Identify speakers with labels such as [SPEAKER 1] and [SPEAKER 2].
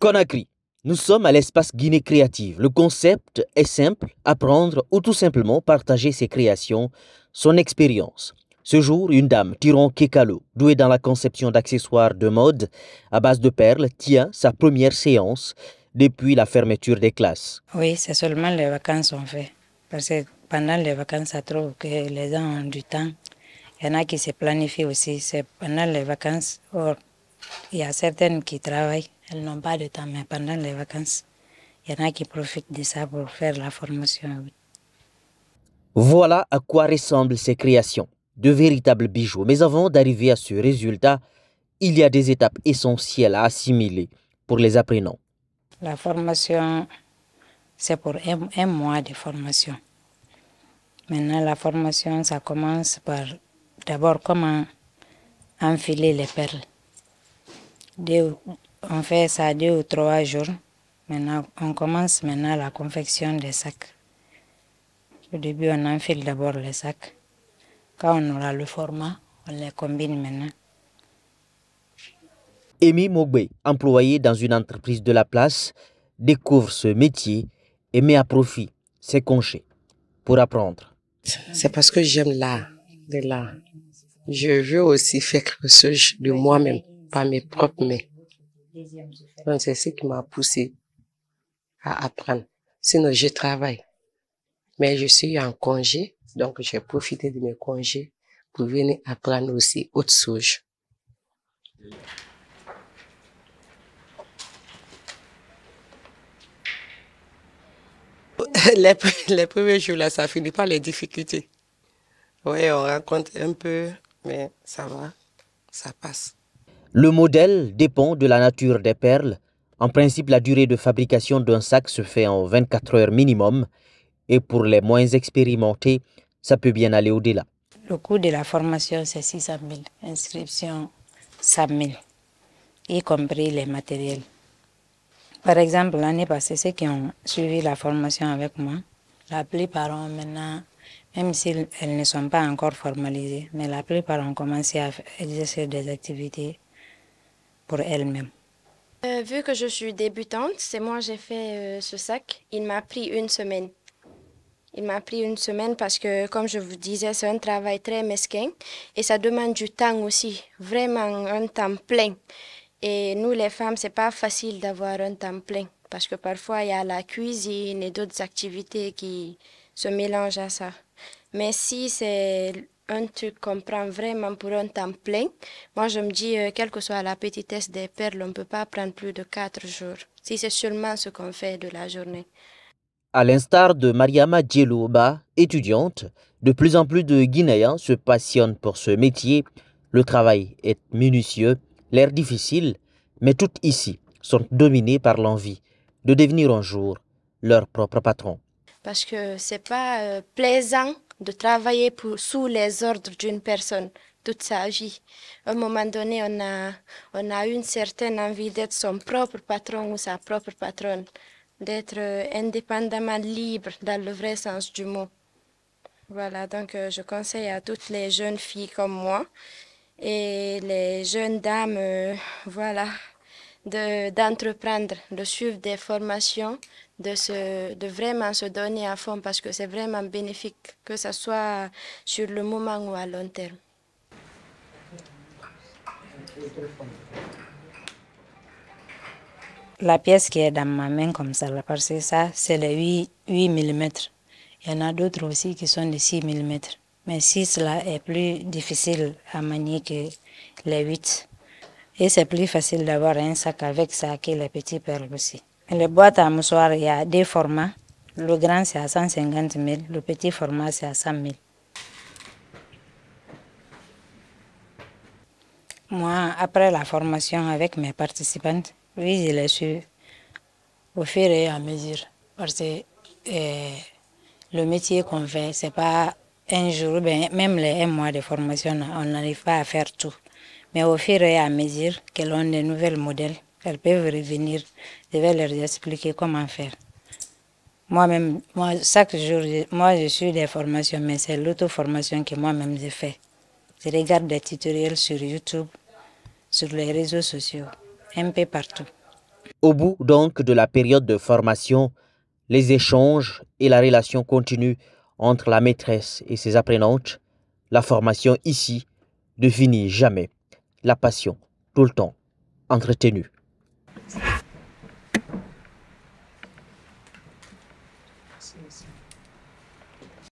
[SPEAKER 1] Conakry. Nous sommes à l'espace Guinée créative. Le concept est simple, apprendre ou tout simplement partager ses créations, son expérience. Ce jour, une dame, Tiron Kekalo, douée dans la conception d'accessoires de mode à base de perles, tient sa première séance depuis la fermeture des classes.
[SPEAKER 2] Oui, c'est seulement les vacances qu'on fait. Parce que pendant les vacances, ça trouve que les gens ont du temps. Il y en a qui se planifient aussi. C'est pendant les vacances. il y a certaines qui travaillent. Elles n'ont pas de temps, mais pendant les vacances, il y en a qui profitent de ça pour faire la formation.
[SPEAKER 1] Voilà à quoi ressemblent ces créations, de véritables bijoux. Mais avant d'arriver à ce résultat, il y a des étapes essentielles à assimiler pour les apprenants.
[SPEAKER 2] La formation, c'est pour un, mois de formation. Maintenant, la formation, ça commence par d'abord comment enfiler les perles. Deux, on fait ça deux ou trois jours. Maintenant, on commence maintenant la confection des sacs. Au début, on enfile d'abord les sacs. Quand on aura le format, on les combine maintenant.
[SPEAKER 1] Amy Mogbe, employée dans une entreprise de la place, découvre ce métier et met à profit ses congés pour apprendre. C'est parce que j'aime l'art, de Je veux aussi faire quelque chose de moi-même, pas mes propres mains. Donc, c'est ce qui m'a poussé à apprendre. Sinon, je travaille. Mais je suis en congé, donc j'ai profité de mes congés pour venir apprendre aussi autre chose. Les, premiers jours, là, ça finit par les difficultés. Oui, on raconte un peu, mais ça va, ça passe. Le modèle dépend de la nature des perles. En principe, la durée de fabrication d'un sac se fait en 24 heures minimum et pour les moins expérimentés, ça peut bien aller au-delà.
[SPEAKER 2] Le coût de la formation, c'est 600 000. Inscription, 100 000, y compris les matériels. Par exemple, l'année passée, ceux qui ont suivi la formation avec moi, la plupart ont maintenant, même si elles ne sont pas encore formalisées, mais la plupart ont commencé à exercer des activités pour elle-même.
[SPEAKER 3] Euh, vu que je suis débutante, c'est moi j'ai fait euh, ce sac. Il m'a pris une semaine. Il m'a pris une semaine parce que, comme je vous disais, c'est un travail très mesquin et ça demande du temps aussi, vraiment un temps plein. Et nous, les femmes, c'est pas facile d'avoir un temps plein parce que parfois il y a la cuisine et d'autres activités qui se mélangent à ça. Mais si c'est un truc qu'on prend vraiment pour un temps plein. Moi, je me dis, euh, quelle que soit la petitesse des perles, on ne peut pas prendre plus de quatre jours, si c'est seulement ce qu'on fait de la journée.
[SPEAKER 1] À l'instar de Mariama Djelouba, étudiante, de plus en plus de Guinéens se passionnent pour ce métier. Le travail est minutieux, l'air difficile, mais toutes ici sont dominées par l'envie de devenir un jour leur propre patron.
[SPEAKER 3] Parce que ce n'est pas euh, plaisant de travailler sous les ordres d'une personne toute sa vie. À un moment donné, on a, on a une certaine envie d'être son propre patron ou sa propre patronne, d'être euh, indépendamment libre dans le vrai sens du mot. Voilà, donc euh, je conseille à toutes les jeunes filles comme moi et les jeunes dames, euh, voilà, voilà, d'entreprendre, de suivre des formations, de, se, de vraiment se donner à fond parce que c'est vraiment bénéfique, que ce soit sur le moment ou à long terme.
[SPEAKER 2] La pièce qui est dans ma main comme ça, là, parce que ça, c'est les 8, 8 mm. Il y en a d'autres aussi qui sont de 6 mm. Mais 6 là est plus difficile à manier que les 8. Et c'est plus facile d'avoir un sac avec ça que les petits perles aussi. Les boîte à moussoir, il y a deux formats. Le grand, c'est à 150 000. Le petit format, c'est à 100 000. Moi, après la formation avec mes participantes, oui, je les suis au fur et à mesure. Parce que eh, le métier qu'on fait, c'est pas un jour, ben, même les un mois de formation, on n'arrive pas à faire tout. Mais au fur et à mesure que l'on a des nouveaux modèles, elles peuvent revenir. Je vais leur expliquer comment faire. Moi-même, moi, chaque jour, moi, je suis des formations, mais c'est l'auto-formation que moi-même je fais. Je regarde des tutoriels sur YouTube, sur les réseaux sociaux, un peu partout.
[SPEAKER 1] Au bout donc de la période de formation, les échanges et la relation continue entre la maîtresse et ses apprenantes, la formation ici ne finit jamais. La passion, tout le temps, entretenue.